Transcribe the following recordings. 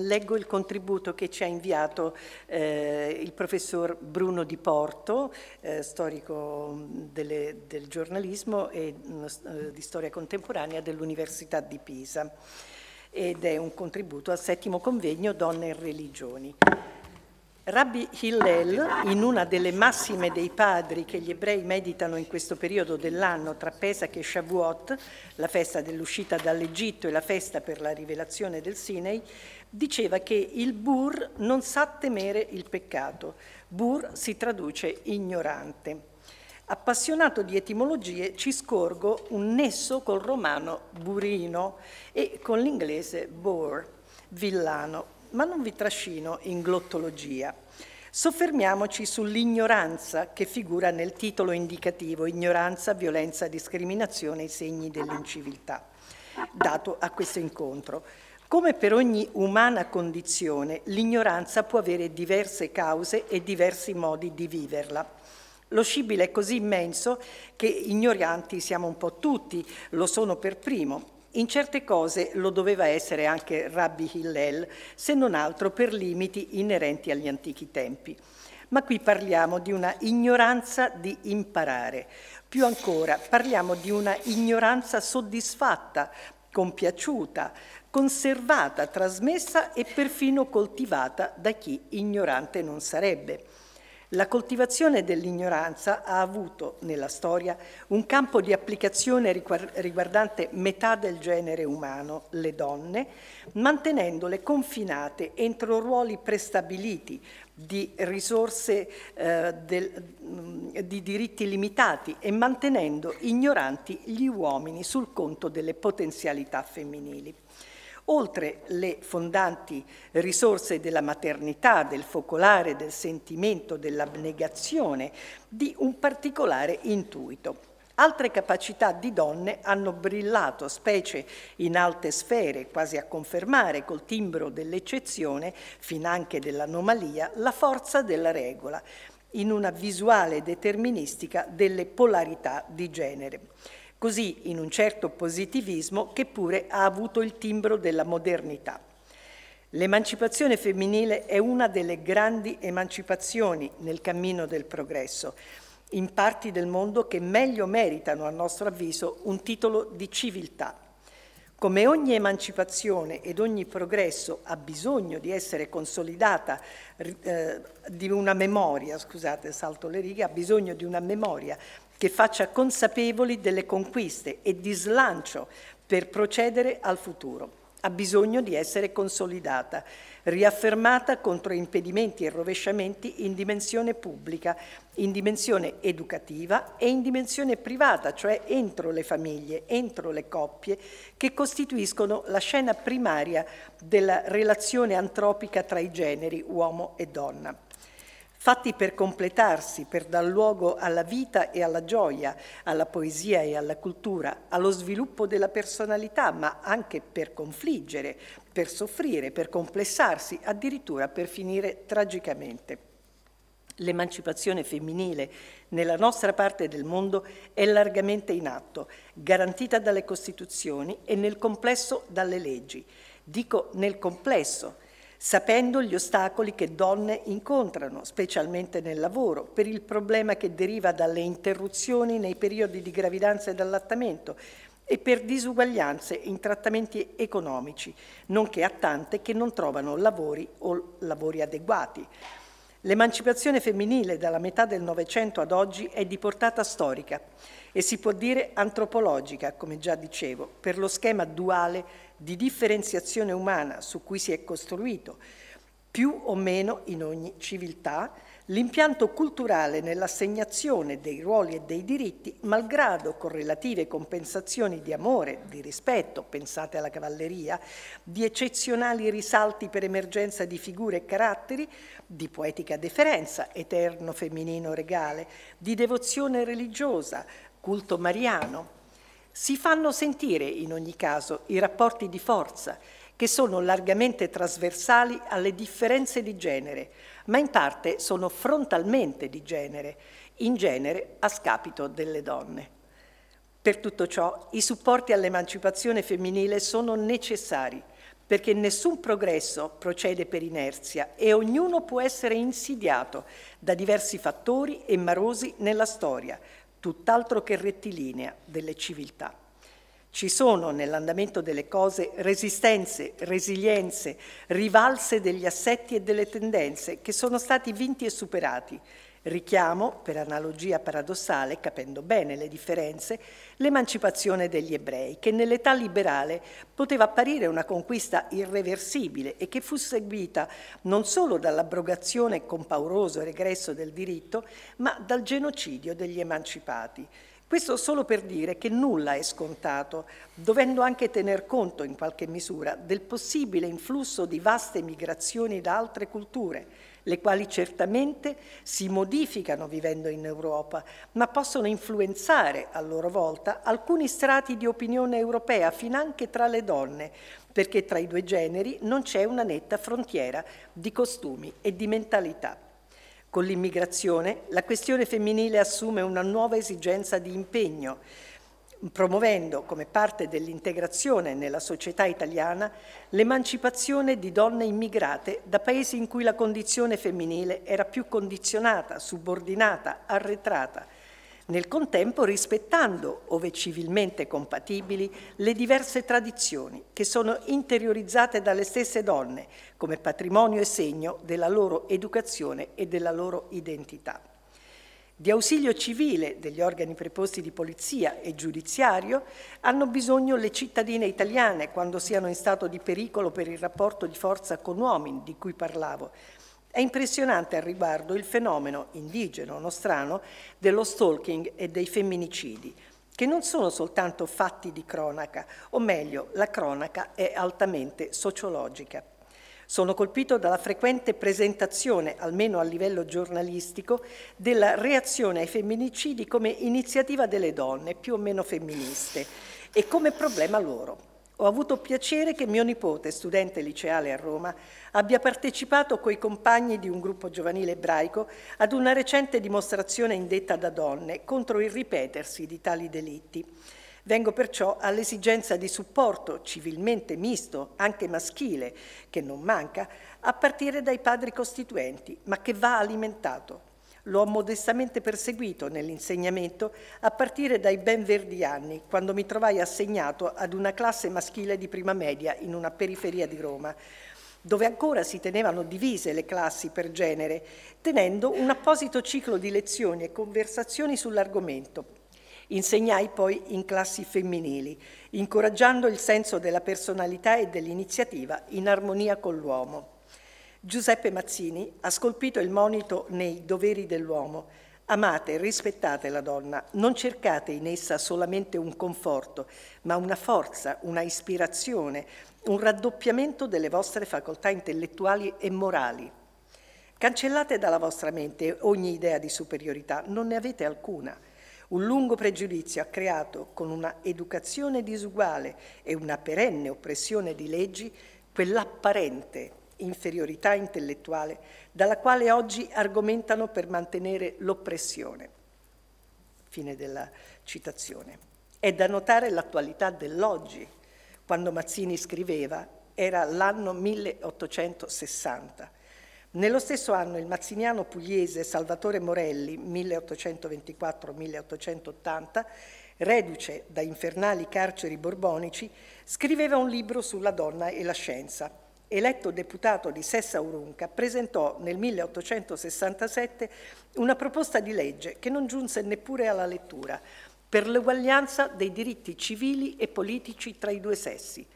leggo il contributo che ci ha inviato eh, il professor Bruno Di Porto, eh, storico delle, del giornalismo e eh, di storia contemporanea dell'Università di Pisa ed è un contributo al settimo convegno Donne e Religioni. Rabbi Hillel, in una delle massime dei padri che gli ebrei meditano in questo periodo dell'anno tra Pesach e Shavuot, la festa dell'uscita dall'Egitto e la festa per la rivelazione del Sinei, diceva che il bur non sa temere il peccato. Bur si traduce ignorante. Appassionato di etimologie, ci scorgo un nesso col romano burino e con l'inglese bore, villano ma non vi trascino in glottologia. Soffermiamoci sull'ignoranza che figura nel titolo indicativo Ignoranza, violenza, discriminazione, i segni dell'inciviltà, dato a questo incontro. Come per ogni umana condizione, l'ignoranza può avere diverse cause e diversi modi di viverla. Lo scibile è così immenso che ignoranti siamo un po' tutti, lo sono per primo, in certe cose lo doveva essere anche Rabbi Hillel, se non altro per limiti inerenti agli antichi tempi. Ma qui parliamo di una ignoranza di imparare. Più ancora, parliamo di una ignoranza soddisfatta, compiaciuta, conservata, trasmessa e perfino coltivata da chi ignorante non sarebbe. La coltivazione dell'ignoranza ha avuto nella storia un campo di applicazione riguardante metà del genere umano, le donne, mantenendole confinate entro ruoli prestabiliti di risorse eh, del, mm, di diritti limitati e mantenendo ignoranti gli uomini sul conto delle potenzialità femminili oltre le fondanti risorse della maternità, del focolare, del sentimento, dell'abnegazione, di un particolare intuito. Altre capacità di donne hanno brillato, specie in alte sfere, quasi a confermare col timbro dell'eccezione, fin anche dell'anomalia, la forza della regola, in una visuale deterministica delle polarità di genere così in un certo positivismo che pure ha avuto il timbro della modernità. L'emancipazione femminile è una delle grandi emancipazioni nel cammino del progresso, in parti del mondo che meglio meritano, a nostro avviso, un titolo di civiltà. Come ogni emancipazione ed ogni progresso ha bisogno di essere consolidata, eh, di una memoria, scusate, salto le righe, ha bisogno di una memoria che faccia consapevoli delle conquiste e di slancio per procedere al futuro. Ha bisogno di essere consolidata, riaffermata contro impedimenti e rovesciamenti in dimensione pubblica, in dimensione educativa e in dimensione privata, cioè entro le famiglie, entro le coppie, che costituiscono la scena primaria della relazione antropica tra i generi uomo e donna fatti per completarsi, per dar luogo alla vita e alla gioia, alla poesia e alla cultura, allo sviluppo della personalità, ma anche per confliggere, per soffrire, per complessarsi, addirittura per finire tragicamente. L'emancipazione femminile nella nostra parte del mondo è largamente in atto, garantita dalle Costituzioni e nel complesso dalle leggi. Dico nel complesso, sapendo gli ostacoli che donne incontrano, specialmente nel lavoro, per il problema che deriva dalle interruzioni nei periodi di gravidanza ed allattamento e per disuguaglianze in trattamenti economici, nonché a tante che non trovano lavori o lavori adeguati. L'emancipazione femminile dalla metà del Novecento ad oggi è di portata storica e si può dire antropologica, come già dicevo, per lo schema duale di differenziazione umana su cui si è costruito, più o meno in ogni civiltà, l'impianto culturale nell'assegnazione dei ruoli e dei diritti, malgrado correlative compensazioni di amore, di rispetto, pensate alla cavalleria, di eccezionali risalti per emergenza di figure e caratteri, di poetica deferenza, eterno femminino regale, di devozione religiosa, culto mariano. Si fanno sentire in ogni caso i rapporti di forza che sono largamente trasversali alle differenze di genere, ma in parte sono frontalmente di genere, in genere a scapito delle donne. Per tutto ciò i supporti all'emancipazione femminile sono necessari perché nessun progresso procede per inerzia e ognuno può essere insidiato da diversi fattori e marosi nella storia, tutt'altro che rettilinea delle civiltà. Ci sono nell'andamento delle cose resistenze, resilienze, rivalse degli assetti e delle tendenze che sono stati vinti e superati. Richiamo, per analogia paradossale, capendo bene le differenze, l'emancipazione degli ebrei, che nell'età liberale poteva apparire una conquista irreversibile e che fu seguita non solo dall'abrogazione con pauroso regresso del diritto, ma dal genocidio degli emancipati. Questo solo per dire che nulla è scontato, dovendo anche tener conto in qualche misura del possibile influsso di vaste migrazioni da altre culture, le quali certamente si modificano vivendo in Europa, ma possono influenzare a loro volta alcuni strati di opinione europea, finanche tra le donne, perché tra i due generi non c'è una netta frontiera di costumi e di mentalità. Con l'immigrazione la questione femminile assume una nuova esigenza di impegno, promuovendo come parte dell'integrazione nella società italiana l'emancipazione di donne immigrate da paesi in cui la condizione femminile era più condizionata, subordinata, arretrata, nel contempo rispettando, ove civilmente compatibili, le diverse tradizioni che sono interiorizzate dalle stesse donne come patrimonio e segno della loro educazione e della loro identità. Di ausilio civile degli organi preposti di polizia e giudiziario hanno bisogno le cittadine italiane quando siano in stato di pericolo per il rapporto di forza con uomini di cui parlavo, è impressionante al riguardo il fenomeno indigeno, non strano, dello stalking e dei femminicidi, che non sono soltanto fatti di cronaca, o meglio, la cronaca è altamente sociologica. Sono colpito dalla frequente presentazione, almeno a livello giornalistico, della reazione ai femminicidi come iniziativa delle donne, più o meno femministe, e come problema loro ho avuto piacere che mio nipote, studente liceale a Roma, abbia partecipato coi compagni di un gruppo giovanile ebraico ad una recente dimostrazione indetta da donne contro il ripetersi di tali delitti. Vengo perciò all'esigenza di supporto civilmente misto, anche maschile, che non manca, a partire dai padri costituenti, ma che va alimentato. Lo ho modestamente perseguito nell'insegnamento a partire dai ben verdi anni, quando mi trovai assegnato ad una classe maschile di prima media in una periferia di Roma, dove ancora si tenevano divise le classi per genere, tenendo un apposito ciclo di lezioni e conversazioni sull'argomento. Insegnai poi in classi femminili, incoraggiando il senso della personalità e dell'iniziativa in armonia con l'uomo. Giuseppe Mazzini ha scolpito il monito nei doveri dell'uomo. Amate, rispettate la donna, non cercate in essa solamente un conforto, ma una forza, una ispirazione, un raddoppiamento delle vostre facoltà intellettuali e morali. Cancellate dalla vostra mente ogni idea di superiorità, non ne avete alcuna. Un lungo pregiudizio ha creato, con una educazione disuguale e una perenne oppressione di leggi, quell'apparente inferiorità intellettuale dalla quale oggi argomentano per mantenere l'oppressione. Fine della citazione. È da notare l'attualità dell'oggi. Quando Mazzini scriveva era l'anno 1860. Nello stesso anno il mazziniano pugliese Salvatore Morelli, 1824-1880, reduce da infernali carceri borbonici, scriveva un libro sulla donna e la scienza eletto deputato di Sessa Urunca, presentò nel 1867 una proposta di legge che non giunse neppure alla lettura per l'uguaglianza dei diritti civili e politici tra i due sessi.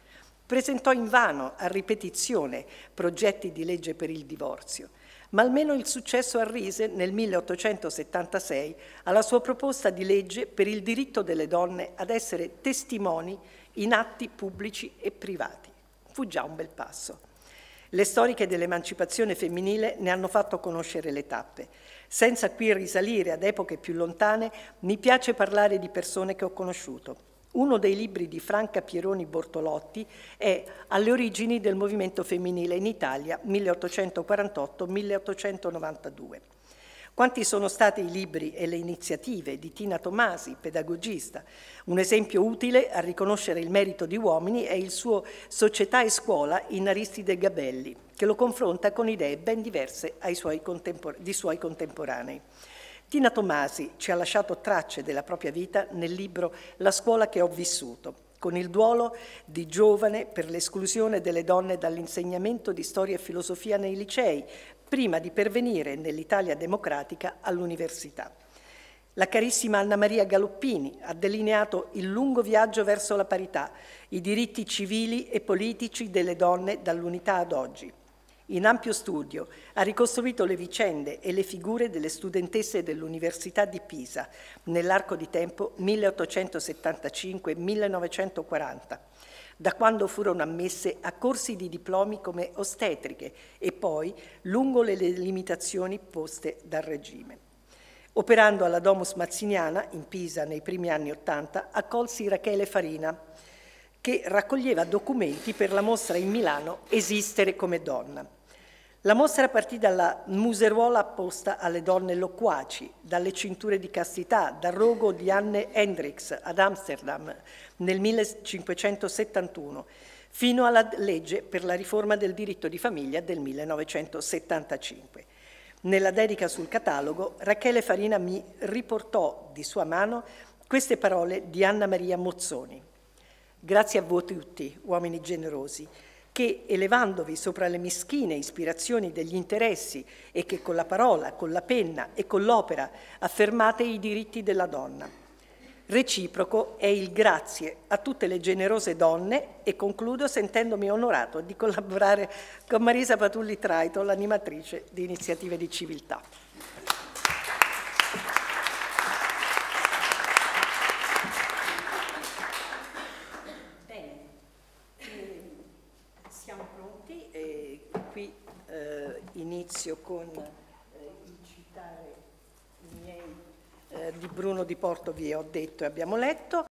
Presentò invano, a ripetizione, progetti di legge per il divorzio ma almeno il successo arrise nel 1876 alla sua proposta di legge per il diritto delle donne ad essere testimoni in atti pubblici e privati fu già un bel passo. Le storiche dell'emancipazione femminile ne hanno fatto conoscere le tappe. Senza qui risalire ad epoche più lontane, mi piace parlare di persone che ho conosciuto. Uno dei libri di Franca Pieroni Bortolotti è Alle origini del movimento femminile in Italia 1848-1892. Quanti sono stati i libri e le iniziative di Tina Tomasi, pedagogista, un esempio utile a riconoscere il merito di uomini è il suo Società e scuola in Aristide Gabelli, che lo confronta con idee ben diverse suoi di suoi contemporanei. Tina Tomasi ci ha lasciato tracce della propria vita nel libro La scuola che ho vissuto, con il duolo di giovane per l'esclusione delle donne dall'insegnamento di storia e filosofia nei licei, prima di pervenire nell'Italia democratica all'università. La carissima Anna Maria Galoppini ha delineato il lungo viaggio verso la parità, i diritti civili e politici delle donne dall'unità ad oggi. In ampio studio ha ricostruito le vicende e le figure delle studentesse dell'Università di Pisa nell'arco di tempo 1875-1940, da quando furono ammesse a corsi di diplomi come ostetriche e poi lungo le limitazioni poste dal regime. Operando alla Domus Mazziniana in Pisa nei primi anni Ottanta, accolsi Rachele Farina, che raccoglieva documenti per la mostra in Milano Esistere come donna. La mostra partì dalla museruola apposta alle donne loquaci, dalle cinture di castità, dal rogo di Anne Hendrix ad Amsterdam nel 1571, fino alla legge per la riforma del diritto di famiglia del 1975. Nella dedica sul catalogo, Rachele Farina mi riportò di sua mano queste parole di Anna Maria Mozzoni. Grazie a voi tutti, uomini generosi, che elevandovi sopra le meschine ispirazioni degli interessi e che con la parola, con la penna e con l'opera affermate i diritti della donna. Reciproco è il grazie a tutte le generose donne e concludo sentendomi onorato di collaborare con Marisa Patulli Traito, l'animatrice di Iniziative di Civiltà. inizio con eh, il citare i miei eh, di Bruno di Porto, vi ho detto e abbiamo letto.